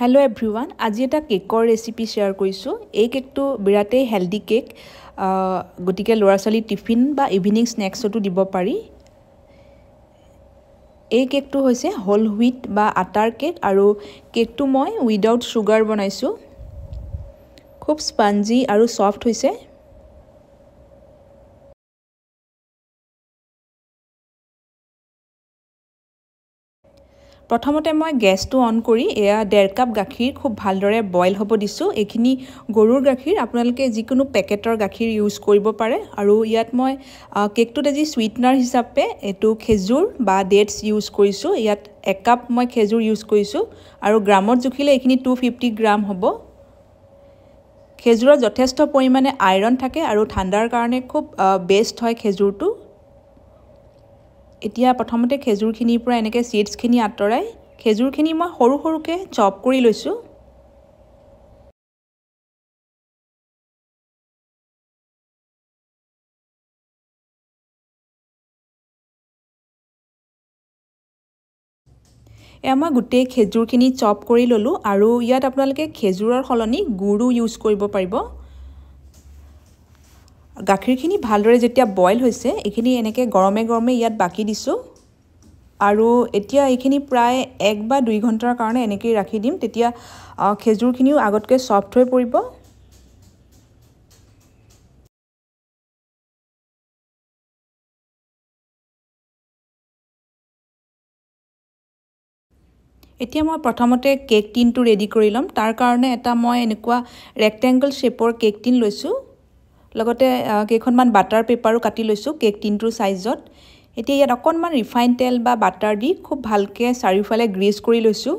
hello' everyone আজি এটা কেকৰ ৰেচিপি শ্বেয়াৰ কৰিছোঁ এই কেকটো বিৰাটেই হেল্ডি কেক গতিকে ল'ৰা ছোৱালী টিফিন বা ইভিনিং স্নেক্সতো দিব পাৰি এই কেকটো হৈছে হোল হুইট বা আটাৰ কেক আৰু কেকটো মই উইদাউট চুগাৰ বনাইছোঁ খুব স্পাঞ্জি আৰু ছফ্ট হৈছে প্ৰথমতে মই গেছটো অন কৰি এয়া ডেৰ কাপ গাখীৰ খুব ভালদৰে বইল হ'ব দিছোঁ এইখিনি গৰুৰ গাখীৰ আপোনালোকে যিকোনো পেকেটৰ গাখীৰ ইউজ কৰিব পাৰে আৰু ইয়াত মই কেকটোত আজি ছুইটনাৰ হিচাপে এইটো খেজুৰ বা ডেটছ ইউজ কৰিছোঁ ইয়াত একাপ মই খেজুৰ ইউজ কৰিছোঁ আৰু গ্ৰামত জুখিলে এইখিনি টু ফিফটি গ্ৰাম হ'ব খেজুৰত যথেষ্ট পৰিমাণে আইৰণ থাকে আৰু ঠাণ্ডাৰ কাৰণে খুব বেষ্ট হয় খেজুৰটো এতিয়া প্ৰথমতে খেজুৰখিনিৰ পৰা এনেকৈ চিডছখিনি আঁতৰাই খেজুৰখিনি মই সৰু সৰুকৈ চপ কৰি লৈছোঁ এয়া মই গোটেই খেজুৰখিনি চপ কৰি ল'লোঁ আৰু ইয়াত আপোনালোকে খেজুৰৰ সলনি গুড়ো ইউজ কৰিব পাৰিব গাখীৰখিনি ভালদৰে যেতিয়া বইল হৈছে এইখিনি এনেকৈ গৰমে গৰমে ইয়াত বাকি দিছোঁ আৰু এতিয়া এইখিনি প্ৰায় এক বা দুই ঘণ্টাৰ কাৰণে এনেকৈয়ে ৰাখি দিম তেতিয়া খেজুৰখিনিও আগতকৈ ছফ্ট হৈ পৰিব এতিয়া মই প্ৰথমতে কেক টিনটো ৰেডি কৰি ল'ম তাৰ কাৰণে এটা মই এনেকুৱা ৰেক্টেংগল শ্বেপৰ কেক টিন লৈছোঁ লগতে কেইখনমান বাটাৰ পেপাৰো কাটি লৈছোঁ কেক টিনটোৰ ছাইজত এতিয়া ইয়াত অকণমান ৰিফাইন তেল বা বাটাৰ দি খুব ভালকৈ চাৰিওফালে গ্ৰেজ কৰি লৈছোঁ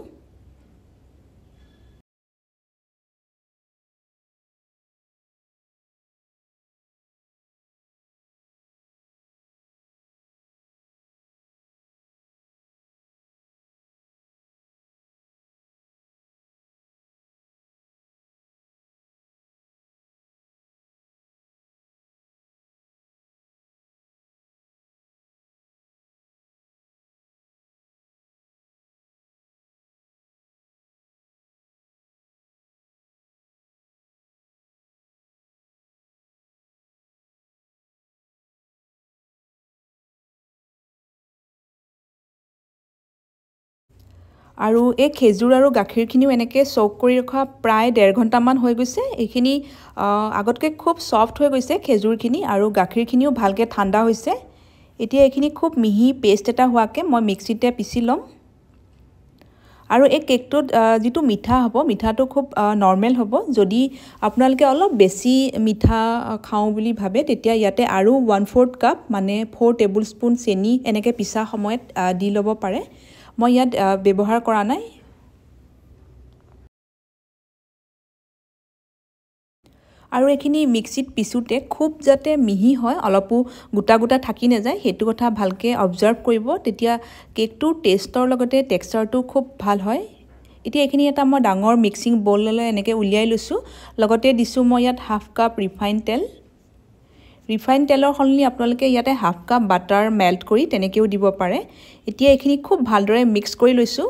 আৰু এই খেজুৰ আৰু গাখীৰখিনিও এনেকৈ চ'ক কৰি ৰখা প্ৰায় ডেৰ ঘণ্টামান হৈ গৈছে এইখিনি আগতকৈ খুব চফ্ট হৈ গৈছে খেজুৰখিনি আৰু গাখীৰখিনিও ভালকৈ ঠাণ্ডা হৈছে এতিয়া এইখিনি খুব মিহি পেষ্ট এটা হোৱাকৈ মই মিক্সিতে পিচি ল'ম আৰু এই কেকটোত যিটো মিঠা হ'ব মিঠাটো খুব নৰ্মেল হ'ব যদি আপোনালোকে অলপ বেছি মিঠা খাওঁ বুলি ভাবে তেতিয়া ইয়াতে আৰু ওৱান ফ'ৰ্থ কাপ মানে ফ'ৰ টেবুল স্পুন চেনি এনেকৈ পিছা সময়ত দি ল'ব পাৰে মই ইয়াত ব্যৱহাৰ কৰা নাই আৰু এইখিনি মিক্সিত পিছোঁতে খুব যাতে মিহি হয় অলপো গোটা গোটা থাকি নাযায় সেইটো কথা ভালকৈ অবজাৰ্ভ কৰিব তেতিয়া কেকটোৰ টেষ্টৰ লগতে টেক্সাৰটো খুব ভাল হয় এতিয়া এইখিনি এটা মই ডাঙৰ মিক্সিং বললৈ এনেকৈ উলিয়াই লৈছোঁ লগতে দিছোঁ মই ইয়াত হাফ কাপ ৰিফাইন তেল ৰিফাইন তেলৰ সলনি আপোনালোকে ইয়াতে হাফ কাপ বাটাৰ মেল্ট কৰি তেনেকৈও দিব পাৰে এতিয়া এইখিনি খুব ভালদৰে মিক্স কৰি লৈছোঁ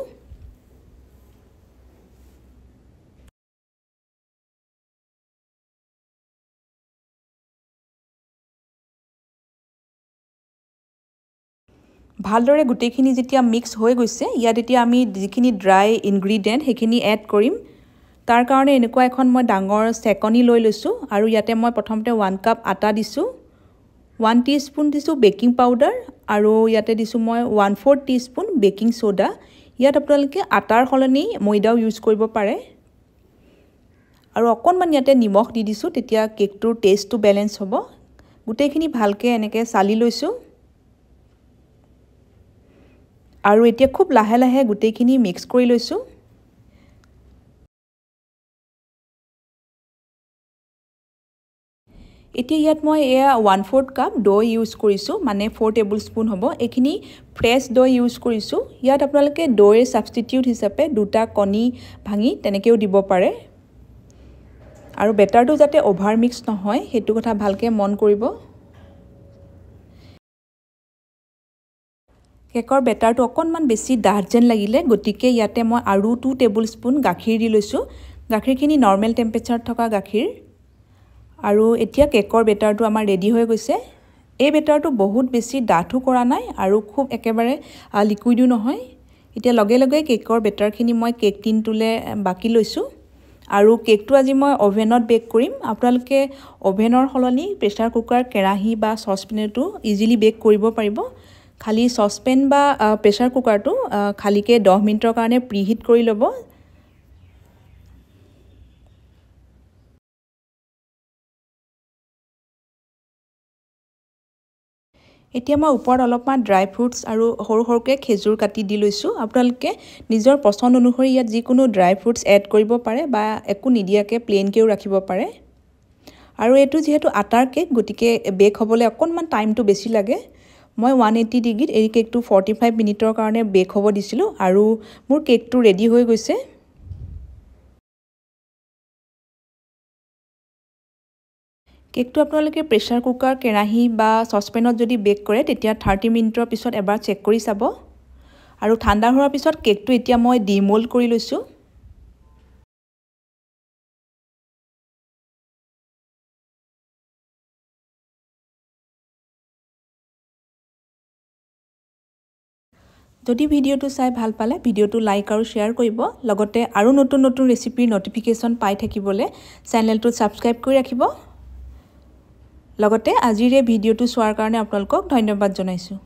ভালদৰে গোটেইখিনি যেতিয়া মিক্স হৈ গৈছে ইয়াত এতিয়া আমি যিখিনি ড্ৰাই ইনগ্ৰিডিয়েণ্ট সেইখিনি এড কৰিম তাৰ কাৰণে এনেকুৱা এখন মই ডাঙৰ চেকনি লৈ লৈছোঁ আৰু ইয়াতে মই প্ৰথমতে ওৱান কাপ আটা দিছোঁ ওৱান টি স্পুন দিছোঁ বেকিং পাউডাৰ আৰু ইয়াতে দিছোঁ মই one four teaspoon baking soda ইয়াত আপোনালোকে আটাৰ সলনি ময়দাও ইউজ কৰিব পাৰে আৰু অকণমান ইয়াতে নিমখ দি দিছোঁ তেতিয়া কেকটোৰ টেষ্টটো বেলেঞ্চ হ'ব গোটেইখিনি ভালকৈ এনেকৈ চালি লৈছোঁ আৰু এতিয়া খুব লাহে লাহে গোটেইখিনি মিক্স কৰি লৈছোঁ এতিয়া ইয়াত মই এয়া ওৱান ফ'ৰ্থ কাপ দৈ ইউজ কৰিছোঁ মানে ফ'ৰ টেবুল স্পুন হ'ব এইখিনি ফ্ৰেছ দৈ ইউজ কৰিছোঁ ইয়াত আপোনালোকে দৈৰ ছাবষ্টিটিউট হিচাপে দুটা কণী ভাঙি তেনেকৈও দিব পাৰে আৰু বেটাৰটো যাতে অভাৰ মিক্স নহয় সেইটো কথা ভালকৈ মন কৰিব কেকৰ বেটাৰটো অকণমান বেছি ডাঠ যেন লাগিলে গতিকে ইয়াতে মই আৰু টু টেবুল স্পুন গাখীৰ দি লৈছোঁ গাখীৰখিনি নৰ্মেল টেম্পেচাৰত থকা গাখীৰ আৰু এতিয়া কেকৰ বেটাৰটো আমাৰ ৰেডি হৈ গৈছে এই বেটাৰটো বহুত বেছি ডাঠো কৰা নাই আৰু খুব একেবাৰে লিকুইডো নহয় এতিয়া লগে লগে কেকৰ বেটাৰখিনি মই কেক টিনটোলৈ বাকি লৈছোঁ আৰু কেকটো আজি মই অ'ভেনত বেক কৰিম আপোনালোকে অ'ভেনৰ সলনি প্ৰেছাৰ কুকাৰ কেৰাহী বা চচপেনতো ইজিলি বেক কৰিব পাৰিব খালী চচপেন বা প্ৰেছাৰ কুকাৰটো খালিকৈ দহ মিনিটৰ কাৰণে প্ৰিহিট কৰি ল'ব এতিয়া মই ওপৰত অলপমান ড্ৰাই ফ্ৰুটছ আৰু সৰু সৰুকৈ খেজুৰ কাটি দি লৈছোঁ আপোনালোকে নিজৰ পচন্দ অনুসৰি ইয়াত যিকোনো ড্ৰাই ফ্ৰুটছ এড কৰিব পাৰে বা একো নিদিয়াকৈ প্লেইনকৈও ৰাখিব পাৰে আৰু এইটো যিহেতু আটাৰ কেক গতিকে বেক হ'বলৈ অকণমান টাইমটো বেছি লাগে মই ওৱান এইটি ডিগ্ৰীত এই কেকটো ফৰ্টি ফাইভ মিনিটৰ কাৰণে বেক হ'ব দিছিলোঁ আৰু মোৰ কেকটো ৰেডি হৈ গৈছে কেকটো আপোনালোকে প্ৰেছাৰ কুকাৰ কেৰাহী বা চচপেনত যদি বেক কৰে তেতিয়া থাৰ্টি মিনিটৰ পিছত এবাৰ চেক কৰি চাব আৰু ঠাণ্ডা হোৱাৰ পিছত কেকটো এতিয়া মই ডিমল্ড কৰি লৈছোঁ যদি ভিডিঅ'টো চাই ভাল পালে ভিডিঅ'টো লাইক আৰু শ্বেয়াৰ কৰিব লগতে আৰু নতুন নতুন ৰেচিপিৰ ন'টিফিকেশ্যন পাই থাকিবলৈ চেনেলটোত ছাবস্ক্ৰাইব কৰি ৰাখিব লগতে আজিৰ এই ভিডিঅ'টো চোৱাৰ কাৰণে আপোনালোকক ধন্যবাদ জনাইছোঁ